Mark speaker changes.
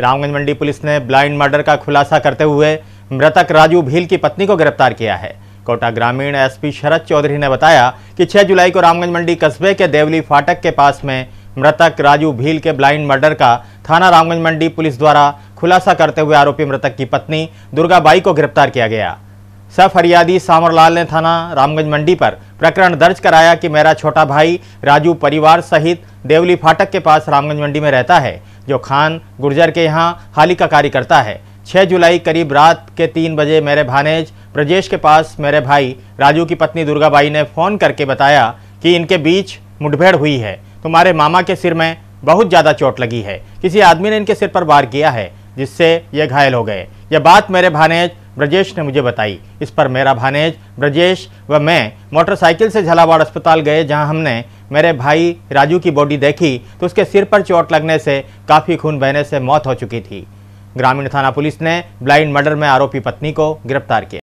Speaker 1: Ramganj Mandi police ने blind murder का खुलासा करते हुए मृतक राजू भील की पत्नी को गिरफ्तार किया है कोटा ग्रामीण एसपी शरद चौधरी ने बताया कि 6 जुलाई को रामगंज मंडी कस्बे के देवली फाटक के पास में मृतक राजू भील के ब्लाइंड मर्डर का थाना रामगंज मंडी पुलिस द्वारा खुलासा करते हुए आरोपी मृतक की पत्नी दुर्गाबाई को गिरफ्तार किया गया सफरियादी फरियादी सामरलाल ने थाना रामगंज मंडी पर प्रकरण दर्ज कराया कि मेरा छोटा भाई राजू परिवार सहित देवली फाटक के पास रामगंज मंडी में रहता है जो खान गुर्जर के यहाँ हाली का कार्य करता है 6 जुलाई करीब रात के तीन बजे मेरे भानेज ब्रजेश के पास मेरे भाई राजू की पत्नी दुर्गाबाई ने फ़ोन करके बताया कि इनके बीच मुठभेड़ हुई है तुम्हारे मामा के सिर में बहुत ज़्यादा चोट लगी है किसी आदमी ने इनके सिर पर वार किया है जिससे ये घायल हो गए यह बात मेरे भानेज ब्रजेश ने मुझे बताई इस पर मेरा भानेज ब्रजेश व मैं मोटरसाइकिल से झलावाड़ अस्पताल गए जहां हमने मेरे भाई राजू की बॉडी देखी तो उसके सिर पर चोट लगने से काफ़ी खून बहने से मौत हो चुकी थी ग्रामीण थाना पुलिस ने ब्लाइंड मर्डर में आरोपी पत्नी को गिरफ्तार किया